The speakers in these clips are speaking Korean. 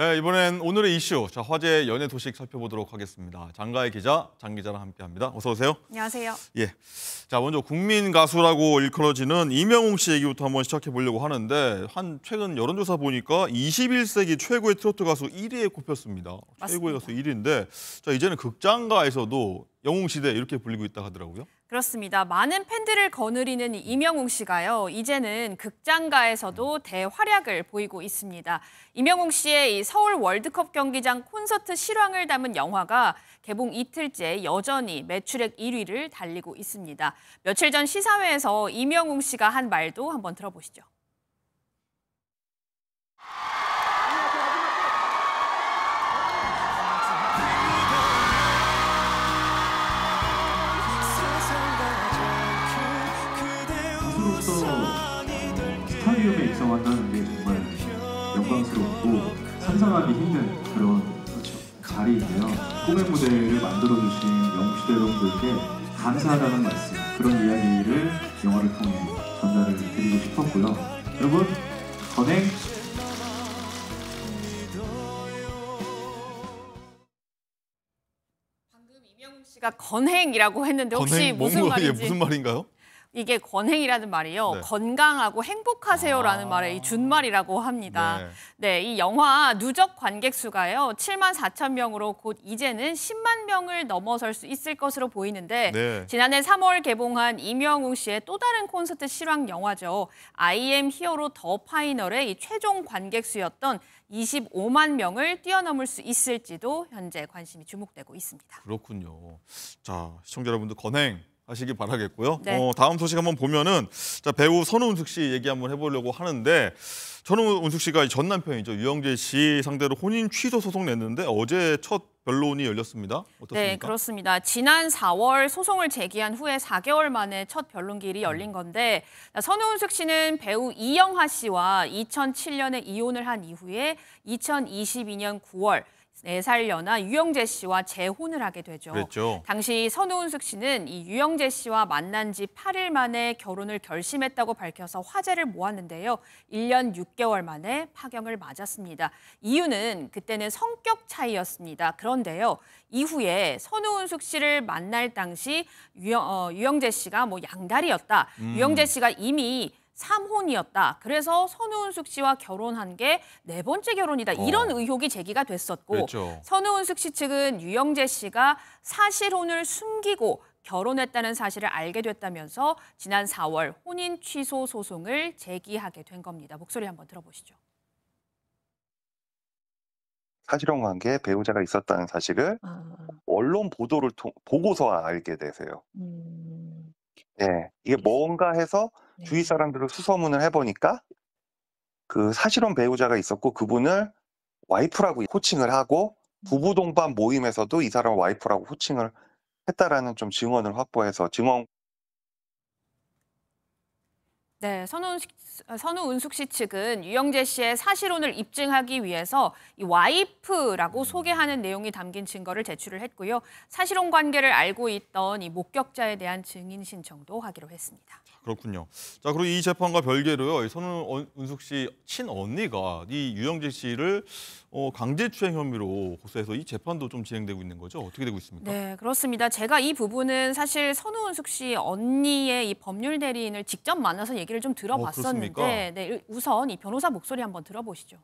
네, 이번엔 오늘의 이슈, 자, 화제 연예 도식 살펴보도록 하겠습니다. 장가의 기자, 장 기자랑 함께합니다. 어서 오세요. 안녕하세요. 예, 자 먼저 국민 가수라고 일컬어지는 이명웅 씨 얘기부터 한번 시작해 보려고 하는데 한 최근 여론조사 보니까 21세기 최고의 트로트 가수 1위에 꼽혔습니다. 맞습니다. 최고의 가수 1위인데 자 이제는 극장가에서도 영웅 시대 이렇게 불리고 있다 하더라고요. 그렇습니다. 많은 팬들을 거느리는 이명웅 씨가요. 이제는 극장가에서도 대활약을 보이고 있습니다. 이명웅 씨의 서울 월드컵 경기장 콘서트 실황을 담은 영화가 개봉 이틀째 여전히 매출액 1위를 달리고 있습니다. 며칠 전 시사회에서 이명웅 씨가 한 말도 한번 들어보시죠. 팬으로서 스타디움에 입성한다는게 정말 영광스럽고 상상하기 힘든 그런 자리인데요. 꿈의 무대를 만들어주신 영시대 여러분들께 감사하다는 말씀, 그런 이야기를 영화를 통해 전달을 드리고 싶었고요. 여러분, 건행 씨가 건행이라고 했는데 혹시 건행? 무슨 말인지 예, 무슨 말인가요? 이게 권행이라는 말이요. 네. 건강하고 행복하세요라는 아 말의 준말이라고 합니다. 네. 네, 이 영화 누적 관객 수가요. 7만 4천 명으로 곧 이제는 10만 명을 넘어설 수 있을 것으로 보이는데 네. 지난해 3월 개봉한 이명웅 씨의 또 다른 콘서트 실황 영화죠. I am 히어로 더 파이널의 최종 관객 수였던 25만 명을 뛰어넘을 수 있을지도 현재 관심이 주목되고 있습니다. 그렇군요. 자, 시청자 여러분들 건행 하시기 바라겠고요. 네. 어, 다음 소식 한번 보면은 자, 배우 선우은숙 씨 얘기 한번 해보려고 하는데 선우은숙 씨가 전 남편이죠 유영재 씨 상대로 혼인 취소 소송 냈는데 어제 첫 변론이 열렸습니다. 어떻습니까? 네, 그렇습니다. 지난 4월 소송을 제기한 후에 4개월 만에 첫 변론길이 열린 건데 선우은숙 씨는 배우 이영하 씨와 2007년에 이혼을 한 이후에 2022년 9월 4살 연하 유영재 씨와 재혼을 하게 되죠. 그랬죠. 당시 선우은숙 씨는 이 유영재 씨와 만난 지 8일 만에 결혼을 결심했다고 밝혀서 화제를 모았는데요. 1년 6개월 만에 파경을 맞았습니다. 이유는 그때는 성격 차이였습니다. 그런데요. 이후에 선우은숙 씨를 만날 당시 유영, 어, 유영재 씨가 뭐 양다리였다. 음. 유영재 씨가 이미 삼혼이었다. 그래서 선우은숙 씨와 결혼한 게 네 번째 결혼이다. 어. 이런 의혹이 제기가 됐었고 그렇죠. 선우은숙 씨 측은 유영재 씨가 사실혼을 숨기고 결혼했다는 사실을 알게 됐다면서 지난 4월 혼인 취소 소송을 제기하게 된 겁니다. 목소리 한번 들어보시죠. 사실혼 관계 배우자가 있었다는 사실을 아... 언론 보도를 통, 보고서 알게 되세요. 음... 예, 이게 뭔가 해서 네. 주위 사람들을 수소문을 해보니까 그 사실혼 배우자가 있었고 그분을 와이프라고 호칭을 하고 음. 부부 동반 모임에서도 이 사람 와이프라고 호칭을 했다라는 좀 증언을 확보해서 증언 네, 선우은식, 선우은숙 씨 측은 유영재 씨의 사실혼을 입증하기 위해서 이 와이프라고 소개하는 내용이 담긴 증거를 제출을 했고요. 사실혼 관계를 알고 있던 이 목격자에 대한 증인 신청도 하기로 했습니다. 그렇군요. 자, 그리고 이 재판과 별개로요. 선우은숙 씨 친언니가 이 유영재 씨를 어, 강제추행 혐의로 고소해서 이 재판도 좀 진행되고 있는 거죠? 어떻게 되고 있습니까? 네, 그렇습니다. 제가 이 부분은 사실 선우은숙 씨 언니의 이 법률 대리인을 직접 만나서 얘기 얘기를 좀 어, 들어봤었는데 어, 네, 우선 이 변호사 목소리 한번 들어보시죠.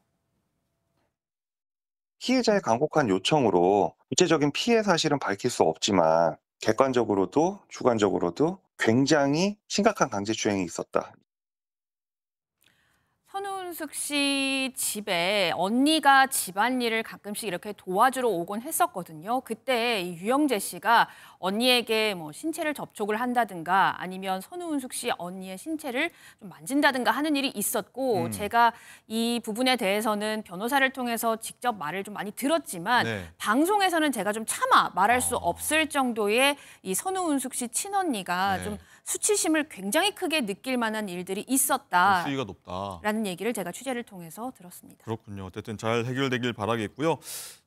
피해자의 간곡한 요청으로 구체적인 피해 사실은 밝힐 수 없지만 객관적으로도 주관적으로도 굉장히 심각한 강제추행이 있었다. 최윤숙 씨 집에 언니가 집안일을 가끔씩 이렇게 도와주러 오곤 했었거든요. 그때 유영재 씨가 언니에게 뭐 신체를 접촉을 한다든가 아니면 선우은숙 씨 언니의 신체를 좀 만진다든가 하는 일이 있었고 음. 제가 이 부분에 대해서는 변호사를 통해서 직접 말을 좀 많이 들었지만 네. 방송에서는 제가 좀 차마 말할 수 아. 없을 정도의 이 선우은숙 씨 친언니가 네. 좀 수치심을 굉장히 크게 느낄 만한 일들이 있었다. 그 수위가 높다라는 얘기를 제가 취재를 통해서 들었습니다. 그렇군요. 어쨌든 잘 해결되길 바라겠고요.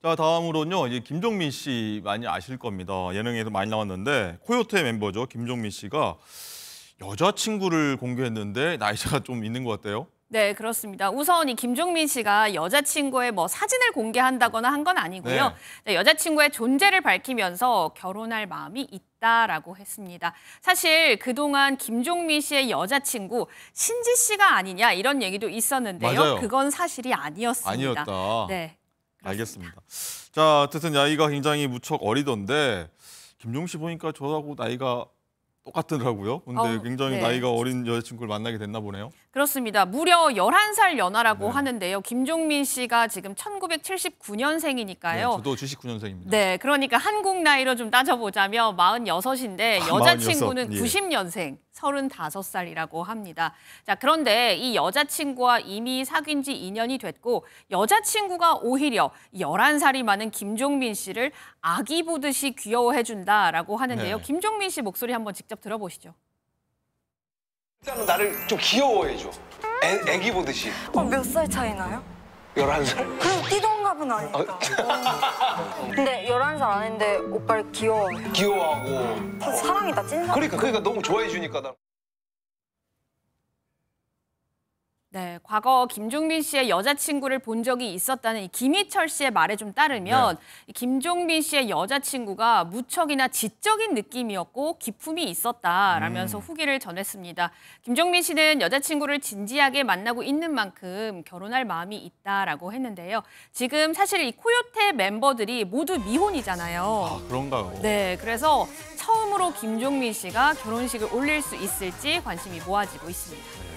자 다음으로는요. 이제 김종민 씨 많이 아실 겁니다. 예능에도 많이 나왔는데 코요태 멤버죠. 김종민 씨가 여자친구를 공개했는데 나이차가 좀 있는 것 같아요. 네, 그렇습니다. 우선 이 김종민 씨가 여자친구의 뭐 사진을 공개한다거나 한 건 아니고요. 네. 네. 여자친구의 존재를 밝히면서 결혼할 마음이 있다라고 했습니다. 사실 그동안 김종민 씨의 여자친구 신지 씨가 아니냐 이런 얘기도 있었는데요. 맞아요. 그건 사실이 아니었습니다. 아니었다. 네. 그렇습니다. 알겠습니다. 자, 어쨌든 나이가 굉장히 무척 어리던데 김종 민씨 보니까 저하고 나이가 똑같더라고요. 근데 어, 굉장히 네. 나이가 어린 여자친구를 만나게 됐나 보네요. 그렇습니다. 무려 11살 연하라고 네. 하는데요. 김종민 씨가 지금 1979년생이니까요. 네, 저도 79년생입니다. 네, 그러니까 한국 나이로 좀 따져보자면 46인데 아, 여자친구는 아, 96. 90년생. 예. 35살이라고 합니다. 자, 그런데 이 여자친구와 이미 사귄 지 2년이 됐고 여자친구가 오히려 11살이 많은 김종민 씨를 아기 보듯이 귀여워해 준다라고 하는데요. 네. 김종민 씨 목소리 한번 직접 들어보시죠. 일단은 나를 좀 귀여워해 줘. 애, 기 보듯이. 어, 몇 살 차이나요? 1 1살 그럼 띠동갑은 아니다. 아, 음. 근데 1 1살 아닌데 오빠를 귀여워. 귀여워하고. 사랑이다, 찐사랑. 그러니까, 그러니까 너무 좋아해 주니까 나. 네, 과거 김종빈 씨의 여자친구를 본 적이 있었다는 김희철 씨의 말에 좀 따르면 네. 김종빈 씨의 여자친구가 무척이나 지적인 느낌이었고 기품이 있었다라면서 음. 후기를 전했습니다. 김종빈 씨는 여자친구를 진지하게 만나고 있는 만큼 결혼할 마음이 있다라고 했는데요. 지금 사실 이코요테 멤버들이 모두 미혼이잖아요. 아, 그런가요? 네, 그래서 처음으로 김종민 씨가 결혼식을 올릴 수 있을지 관심이 모아지고 있습니다.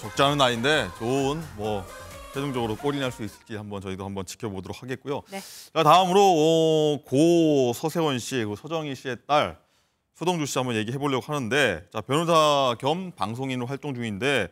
적지 않은 나이인데 좋은 뭐 최종적으로 골이 날수 있을지 한번 저희도 한번 지켜보도록 하겠고요. 네. 자 다음으로 어, 고 서세원 씨, 고 서정희 씨의 딸 서동주 씨 한번 얘기해 보려고 하는데 자 변호사 겸 방송인으로 활동 중인데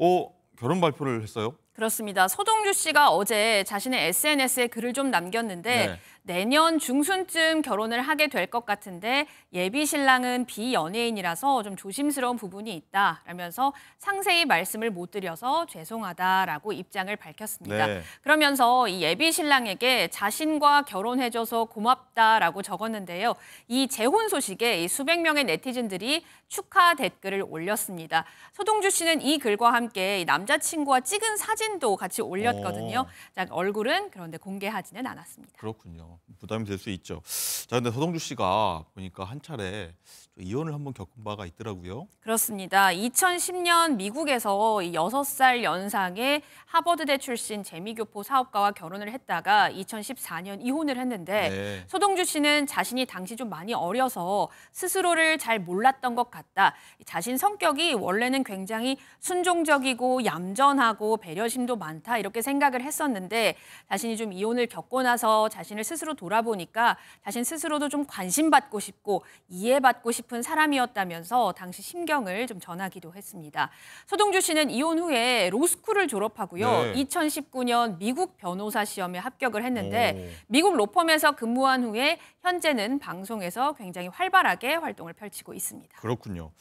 어 결혼 발표를 했어요? 그렇습니다. 서동주 씨가 어제 자신의 SNS에 글을 좀 남겼는데 네. 내년 중순쯤 결혼을 하게 될 것 같은데 예비 신랑은 비연예인이라서 좀 조심스러운 부분이 있다라면서 상세히 말씀을 못 드려서 죄송하다라고 입장을 밝혔습니다. 네. 그러면서 이 예비 신랑에게 자신과 결혼해줘서 고맙다라고 적었는데요. 이 재혼 소식에 이 수백 명의 네티즌들이 축하 댓글을 올렸습니다. 서동주 씨는 이 글과 함께 남자친구와 찍은 사진 사진도 같이 올렸거든요. 어. 자, 얼굴은 그런데 공개하지는 않았습니다. 그렇군요. 부담이 될 수 있죠. 자, 근데 서동주 씨가 보니까 한 차례 이혼을 한번 겪은 바가 있더라고요. 그렇습니다. 2010년 미국에서 6살 연상의 하버드대 출신 재미교포 사업가와 결혼을 했다가 2014년 이혼을 했는데 네. 서동주 씨는 자신이 당시 좀 많이 어려서 스스로를 잘 몰랐던 것 같다. 자신 성격이 원래는 굉장히 순종적이고 얌전하고 배려심 자심도 많다 이렇게 생각을 했었는데 자신이 좀 이혼을 겪고 나서 자신을 스스로 돌아보니까 자신 스스로도 좀 관심받고 싶고 이해받고 싶은 사람이었다면서 당시 심경을 좀 전하기도 했습니다. 서동주 씨는 이혼 후에 로스쿨을 졸업하고요. 네. 2019년 미국 변호사 시험에 합격을 했는데 오. 미국 로펌에서 근무한 후에 현재는 방송에서 굉장히 활발하게 활동을 펼치고 있습니다. 그렇군요.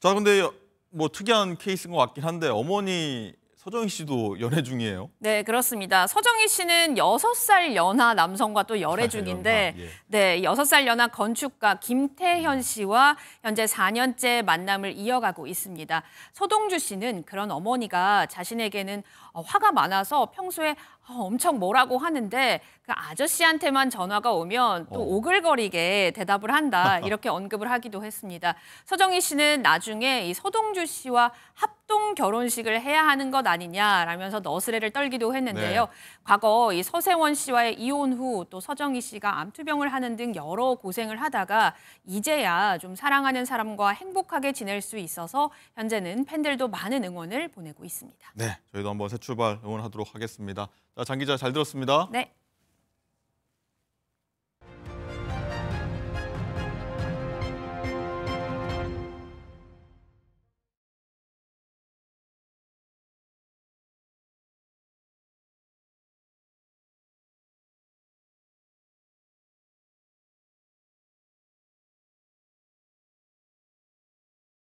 자, 근데 뭐 특이한 케이스인 것 같긴 한데 어머니 서정희 씨도 연애 중이에요? 네, 그렇습니다. 서정희 씨는 여살 연하 남성과 또 연애 중인데 연하, 예. 네, 여살 연하 건축가 김태현 씨와 현재 사년째 만남을 이어가고 있습니다. 서동주 씨는 그런 어머니가 자신에게는 어, 화가 많아서 평소에 어, 엄청 뭐라고 하는데 그 아저씨한테만 전화가 오면 또 어. 오글거리게 대답을 한다 이렇게 언급을 하기도 했습니다. 서정희 씨는 나중에 이 서동주 씨와 합동 결혼식을 해야 하는 것 아니냐라면서 너스레를 떨기도 했는데요. 네. 과거 이 서세원 씨와의 이혼 후 또 서정희 씨가 암투병을 하는 등 여러 고생을 하다가 이제야 좀 사랑하는 사람과 행복하게 지낼 수 있어서 현재는 팬들도 많은 응원을 보내고 있습니다. 네, 저희도 한번 출발 응원하도록 하겠습니다. 자, 장 기자 잘 들었습니다. 네.